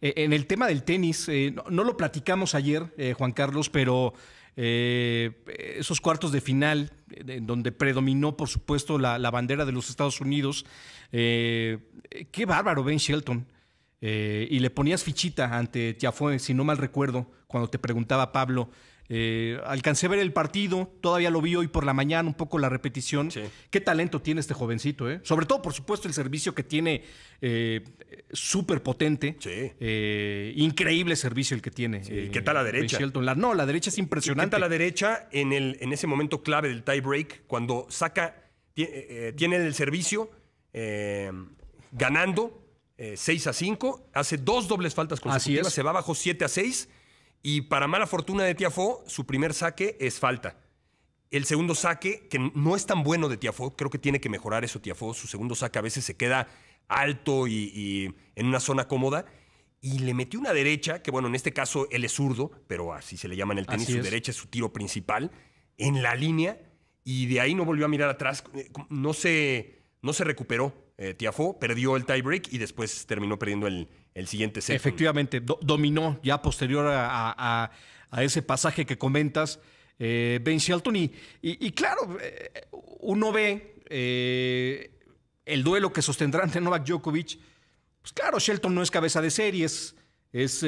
Eh, en el tema del tenis, eh, no, lo platicamos ayer, eh, Juan Carlos, pero esos cuartos de final, en donde predominó, por supuesto, la, la, bandera de los Estados Unidos, qué bárbaro Ben Shelton. y le ponías fichita ante Tiafoe, si no mal recuerdo, cuando te preguntaba Pablo, eh, alcancé a ver el partido, todavía lo vi hoy por la mañana, un poco la repetición. Qué talento tiene este jovencito, ¿eh? Sobre todo, por supuesto, el servicio que tiene, eh, súper potente. increíble servicio el que tiene. ¿Qué tal la derecha? no, la derecha es impresionante. ¿Qué tal la derecha en, el, en ese momento clave del tie break, cuando saca, tiene el servicio ganando 6 a 5, hace dos dobles faltas consecutivas, se va bajo 7 a 6 y para mala fortuna de tiafo su primer saque es falta. El segundo saque, que no es tan bueno de tiafo creo que tiene que mejorar eso Tiafó. Su segundo saque a veces se queda alto y, en una zona cómoda. Y le metió una derecha, que bueno, en este caso él es zurdo, pero así se le llama en el tenis. su derecha es su tiro principal, en la línea. Y de ahí no volvió a mirar atrás. Eh, no se, no se recuperó. Eh, Tiafo, perdió el tiebreak y después terminó perdiendo el, siguiente set. Efectivamente, dominó ya posterior a, ese pasaje que comentas eh, Ben Shelton. Y, y, claro, eh, uno ve eh, el duelo que sostendrá ante Novak Djokovic. Pues claro, Shelton no es cabeza de series, es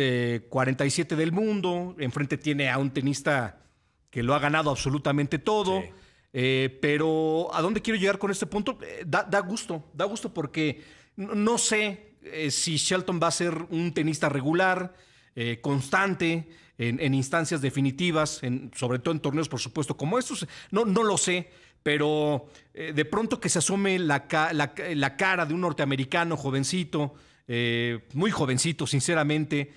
47 del mundo, enfrente tiene a un tenista que lo ha ganado absolutamente todo. Eh, pero a dónde quiero llegar con este punto, eh, da, gusto, da gusto porque no sé eh, si Shelton va a ser un tenista regular, constante, en, instancias definitivas, sobre todo en torneos, por supuesto, como estos. No, no lo sé, pero de pronto que se asome la, cara de un norteamericano jovencito, muy jovencito, sinceramente,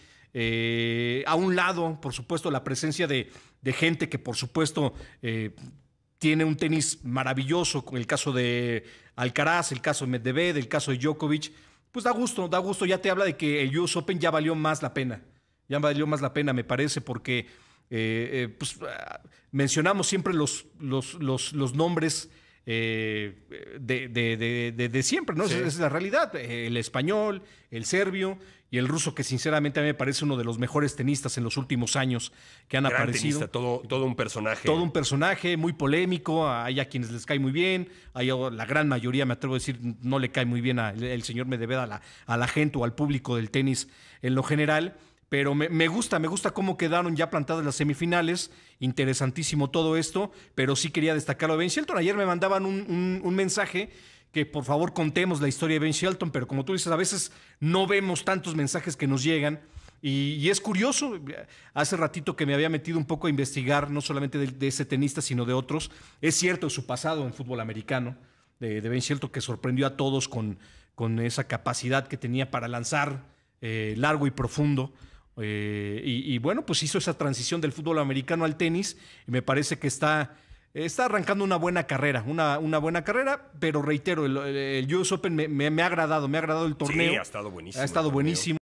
a un lado, por supuesto, la presencia de, gente que, por supuesto, tiene un tenis maravilloso, con el caso de Alcaraz, el caso de Medvedev, el caso de Djokovic, pues da gusto, da gusto, ya te habla de que el US Open ya valió más la pena, ya valió más la pena, me parece, porque eh, eh, pues, ah, mencionamos siempre los, los, nombres eh, de, de, de, de siempre, ¿no? Esa es la realidad. El español, el serbio y el ruso, que sinceramente a mí me parece uno de los mejores tenistas en los últimos años que han aparecido. todo, todo un personaje. Todo un personaje muy polémico. Hay a quienes les cae muy bien. Hay la gran mayoría, me atrevo a decir, no le cae muy bien al el señor Medvedev a la, a la gente o al público del tenis en lo general pero me, gusta, me gusta cómo quedaron ya plantadas las semifinales. Interesantísimo todo esto, pero sí quería destacarlo de Ben Shelton. Ayer me mandaban un, mensaje que por favor contemos la historia de Ben Shelton, pero como tú dices, a veces no vemos tantos mensajes que nos llegan. Y, es curioso, hace ratito que me había metido un poco a investigar, no solamente de, ese tenista, sino de otros. Es cierto su pasado en fútbol americano, de, Ben Shelton, que sorprendió a todos con, con, esa capacidad que tenía para lanzar eh, largo y profundo eh, y, bueno, pues hizo esa transición del fútbol americano al tenis y me parece que está, está arrancando una buena carrera, una, una buena carrera, pero reitero, el, US Open me, ha agradado, me ha agradado el torneo. ha estado buenísimo. Ha estado buenísimo.